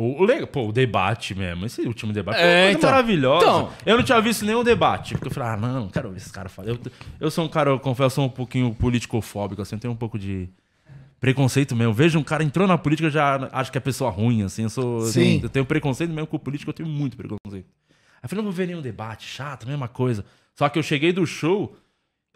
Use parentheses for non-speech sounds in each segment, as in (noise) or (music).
O, o, pô, o debate mesmo. Esse último debate é, foi então. Então, eu não tinha visto nenhum debate. Porque eu falei, ah, não, não quero ver esse cara falar. Eu, eu sou um cara, eu confesso, um pouquinho politicofóbico, assim, eu tenho um pouco de preconceito mesmo. vejo um cara entrou na política, eu já acho que é pessoa ruim, assim. Eu, sou, Sim. Assim, eu tenho preconceito mesmo com o político, eu tenho muito preconceito. Aí eu falei, não vou ver nenhum debate, chato, mesma coisa. Só que eu cheguei do show,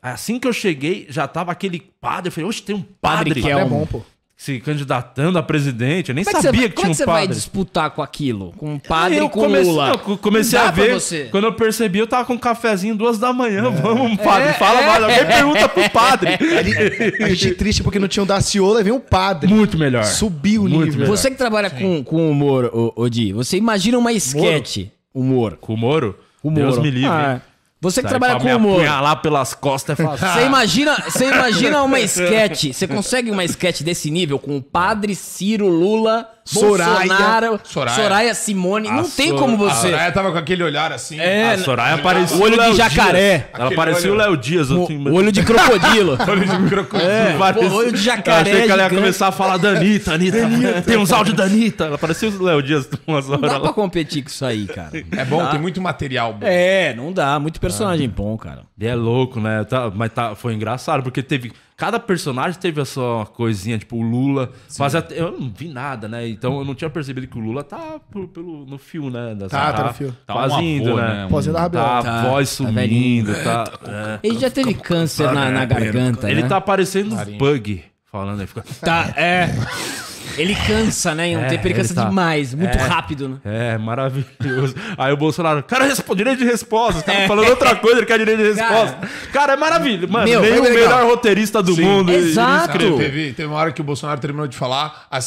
assim que eu cheguei, já tava aquele padre. Eu falei, oxe, tem um padre. padre que é, é bom, pô se candidatando a presidente. Eu nem como é sabia que, que tinha é um padre. Como você vai disputar com aquilo? Com um padre eu com comecei, Lula? Eu comecei a ver. Quando eu percebi, eu tava com um cafezinho duas da manhã. É. Vamos, padre, é, fala é, mais. Alguém é. pergunta pro padre. (laughs) A gente triste porque não tinha um Daciola e veio um padre. Muito melhor. Subiu o nível. Melhor. Você que trabalha com, com humor, Odi, você imagina uma esquete. Humor. Com o Moro? O Moro. Deus me livre. Ah, você que Sai trabalha com humor. lá pelas costas assim, Você ah. imagina, você imagina uma (laughs) esquete. Você consegue uma esquete desse nível com o padre Ciro Lula, Soraya, Bolsonaro, Soraya, Soraya Simone. A não tem Sor... como você. A Soraya tava com aquele olhar assim. É, a Soraya parecia o olho de jacaré. Ela parecia o Léo Dias. O, assim, olho de crocodilo. (laughs) olho de crocodilo. É, Parece... Pô, olho de jacaré. Eu achei que ela ia começar a falar danita Anitta, Tem uns áudios da Anitta. Ela parecia o Léo Dias umas horas. Não dá lá. pra competir com isso aí, cara. é bom, tem muito material bom. É, não dá. Muito personagem personagem bom, cara. Ele é louco, né? Tá, mas tá, foi engraçado, porque teve. Cada personagem teve a sua coisinha, tipo, o Lula. Mas até, eu não vi nada, né? Então eu não tinha percebido que o Lula tá pelo, pelo no fio, né? tá, tá, tá no fio. Tá quase tá né? né? Pose da Tá, a voz tá, tá sumindo, tá. É. é. Ele já teve câncer na, na garganta. Ele né? tá aparecendo bug falando aí. Fica... Tá, é. (laughs) Ele cansa, né? Em um é, tempo ele cansa tá... demais, muito é, rápido, né? É, maravilhoso. Aí o Bolsonaro, cara, direito de resposta. O cara é. falando outra coisa, ele quer direito de resposta. Cara, cara é maravilhoso. Mano, Meu, nem o legal. melhor roteirista do Sim. mundo. Exato. Ele teve, teve uma hora que o Bolsonaro terminou de falar, a,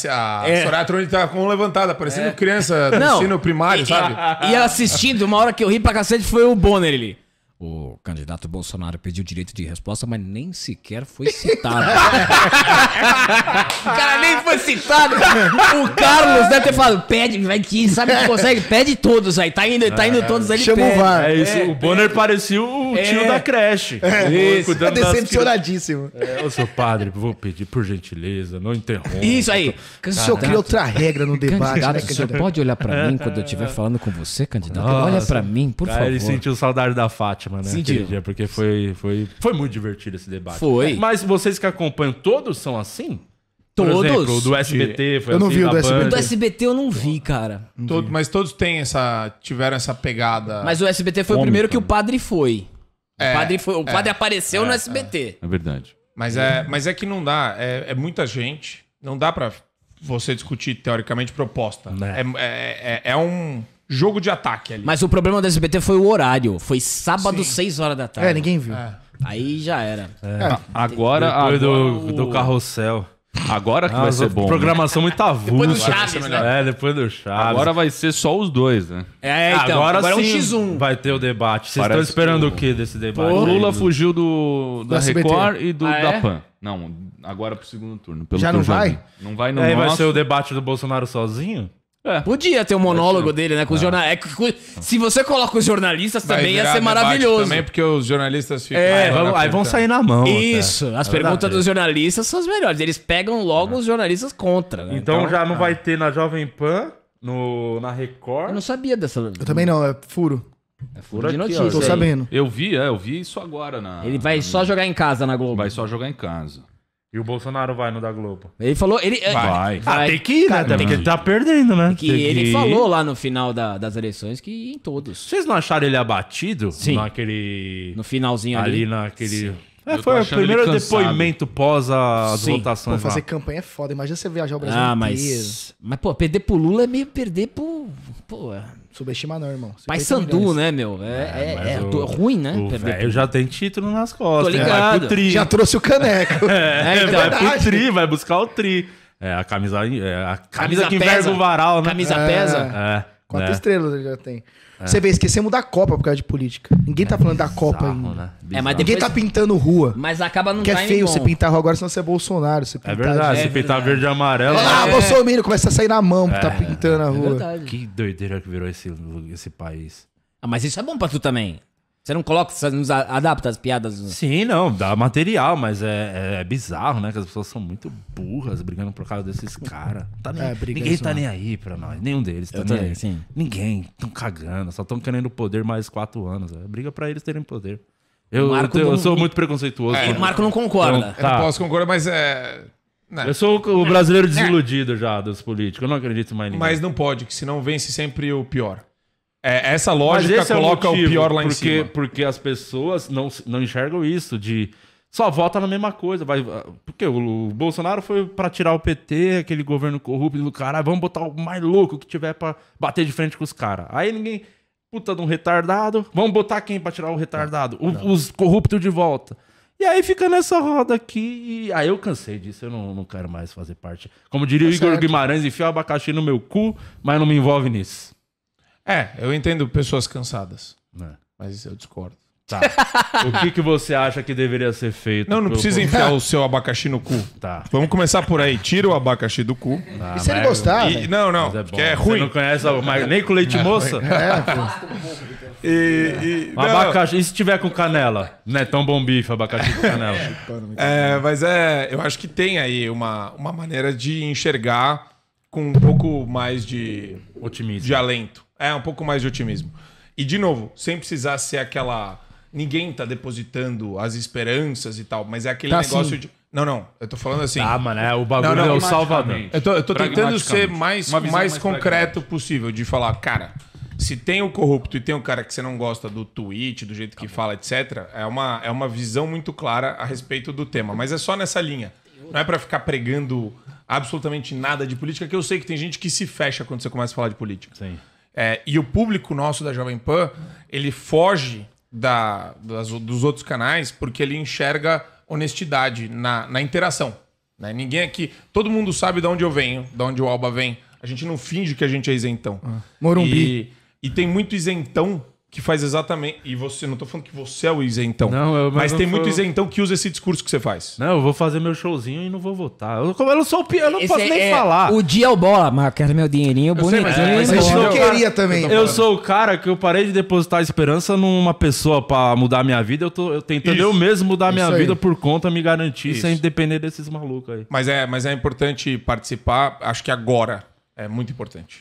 a é. Soraya Troni tá com levantada, parecendo é. criança no ensino primário, sabe? E assistindo, uma hora que eu ri pra cacete foi o Bonner ali o candidato Bolsonaro pediu direito de resposta, mas nem sequer foi citado. (laughs) o cara nem foi citado. O Carlos deve ter falado, pede, vai que sabe que consegue, pede todos aí. Tá indo, tá indo ah, todos ali. É. Chama o VAR. É isso, é, o Bonner parecia o o tio é. da creche. É, isso. é decepcionadíssimo. É, seu padre, vou pedir por gentileza, não interrompa. Isso aí. O senhor cria outra regra no debate. Candidato, né, o senhor pode olhar pra mim quando eu estiver (laughs) falando com você, candidato? Nossa. Olha pra mim, por cara, favor. Ele sentiu saudade da Fátima, né? Sentiu. Dia, porque foi, foi, foi muito divertido esse debate. Foi. Mas vocês que acompanham, todos são assim? Todos. Exemplo, do SBT foi Eu não assim, vi o do SBT. O Do SBT eu não vi, cara. Todo, mas todos têm essa, tiveram essa pegada. Mas o SBT foi Cômica. o primeiro que o padre foi. É, o padre, foi, o é, padre é, apareceu é, no é. SBT. É, verdade. Mas é, mas é que não dá. É, é muita gente. Não dá para você discutir, teoricamente, proposta. Né. É, é, um jogo de ataque ali. Mas o problema do SBT foi o horário. Foi sábado, Sim. 6 horas da tarde. É, ninguém viu. Aí já era. Agora, agora do, do carrossel. Agora que ah, vai ser bom. Né? Programação né? muito avulsa. Depois do Chaves, é, né? É, depois do Chaves. Agora vai ser só os dois, né? É, ah, então, agora, agora sim é um X1. vai ter o debate. Vocês estão esperando que... o que desse debate? O Lula fugiu do, da do Record e do, ah, da é? PAN. Não, agora pro segundo turno. já não vai? Não vai no é, nosso. vai ser o debate do Bolsonaro sozinho? É. Podia ter um monólogo dele, né? Com os é. jornal... É se você coloca os jornalistas Vai também, ia ser maravilhoso. Também porque os jornalistas ficam. É, vão, aí vão sair na mão. Isso. Até. As é perguntas verdade. dos jornalistas são as melhores. Eles pegam logo é. os jornalistas contra. Né? Então, então já não vai ter na Jovem Pan no, na Record. Eu não sabia dessa. Eu também não, é furo. É furo de notícia. Aqui, ó, tô sabendo. Eu vi, é, eu vi isso agora na. Ele vai na... só jogar em casa na Globo. Vai só jogar em casa. E o Bolsonaro vai no da Globo. Ele falou. Ele, eh, vai. vai. Ah, tem que ir, né? Tem porque ele tá perdendo, né? Que ele que falou lá no final da, das eleições que ia em todos. Vocês não acharam ele abatido? Sim. Naquele. No finalzinho ali. Ali naquele. Sim. É, foi o primeiro depoimento pós as Sim. votações. Pô, fazer lá. campanha é foda. Imagina você viajar o Brasil ah, Mas, mas, pô, perder pro Lula é meio perder pro pô. Subestima não, irmão. Pai Sandu, né, meu? É, é, é, é o, ruim, né? Eu já tenho título nas costas. Tô né? ligado. Né? tri. Já trouxe o caneco. (laughs) É, é, então, então é vai pro tri, vai buscar o tri. É, a camisa, é, a camisa, camisa que pesa. enverga o varal, né? Camisa pesa? É. é. Quatro né? estrelas ele já tem. É. Você vê, esquecemos da Copa por causa de política. Ninguém tá é falando da Copa ainda. Né? É, mas depois... Ninguém tá pintando rua. Mas acaba não Que é feio bom. você pintar rua agora, senão você é Bolsonaro. Você é pintar, é verdade, você pintar verde e amarelo. Ah, né? é. Bolsonaro, começa a sair na mão que tá pintando a rua. Que doideira que virou esse, esse país. Ah, mas isso é bom pra tu também. Você não coloca, você não adapta as piadas. Sim, não, dá material, mas é, é, é bizarro, né? Que as pessoas são muito burras brigando por causa desses caras. Tá é, ninguém é tá nem aí pra nós, nenhum deles tá Eu nem aí. Sim. Ninguém, tão cagando, só tão querendo poder mais quatro anos. É, briga pra eles terem poder. Eu, eu, eu não... sou muito preconceituoso. É, o Marco não concorda. Então, tá. Eu não tá. posso concordar, mas é... Não. Né. Eu sou o brasileiro é. desiludido já dos políticos, eu não acredito mais em ninguém. Mas não pode, que senão vence sempre o pior. É, essa lógica coloca é o, o, pior lá porque, em cima. Porque as pessoas não, não enxergam isso de só vota na mesma coisa. Vai, porque o, o Bolsonaro foi para tirar o PT, aquele governo corrupto do cara, vamos botar o mais louco que tiver para bater de frente com os caras. Aí ninguém. Puta de um retardado, vamos botar quem pra tirar o retardado? O, os corruptos de volta. E aí fica nessa roda aqui. E aí eu cansei disso, eu não, não quero mais fazer parte. Como diria é o Igor certo. Guimarães, enfia o abacaxi no meu cu, mas não me envolve nisso. É, eu entendo pessoas cansadas. É. Mas eu discordo. Tá. o que, que você acha que deveria ser feito? Não, não precisa povo? enfiar o seu abacaxi no cu. Tá. Vamos começar por aí. Tira o abacaxi do cu. Ah, e se ele gostar? E, né? não, não. É porque é ruim. Você não conhece mas nem com leite é moça? É, e, e, abacaxi. E se tiver com canela? Não é tão bom bife abacaxi com canela. (laughs) Né? é, mas é. Eu acho que tem aí uma, uma maneira de enxergar com um pouco mais de. Otimismo. De alento. É, um pouco mais de otimismo. E, de novo, sem precisar ser aquela. Ninguém tá depositando as esperanças e tal, mas é aquele tá negócio assim. de. Não, não. Eu tô falando assim. Ah, mano, é o bagulho não, não, é o salvador. Eu tô, eu tô tentando ser mais, mais, mais concreto possível, de falar, cara, se tem o corrupto e tem o cara que você não gosta do tweet, do jeito que tá fala, etc., é uma, é uma visão muito clara a respeito do tema. Mas é só nessa linha. Não é para ficar pregando absolutamente nada de política, que eu sei que tem gente que se fecha quando você começa a falar de política. Sim. É, e o público nosso da Jovem Pan, ele foge da, das, dos outros canais porque ele enxerga honestidade na, na interação. Né? Ninguém aqui. Todo mundo sabe de onde eu venho, de onde o Alba vem. A gente não finge que a gente é isentão. Ah, Morumbi. E, e tem muito isentão que faz exatamente. E você, não tô falando que você é o isentão. Não, eu, mas, tem muito eu... isentão que usa esse discurso que você faz. Não, eu vou fazer meu showzinho e não vou votar. Eu, eu não sou o eu não esse posso é, nem é falar. O dia é o bola, mas quero meu dinheirinho eu bonitinho. mas, é, mas eu queria também. Eu sou o cara que eu parei de depositar esperança numa pessoa para mudar a minha vida. Eu tô eu tentando Isso. eu mesmo mudar a minha vida por conta, me garantir, Isso. sem depender desses malucos aí. Mas é, mas é importante participar, acho que agora. É muito importante.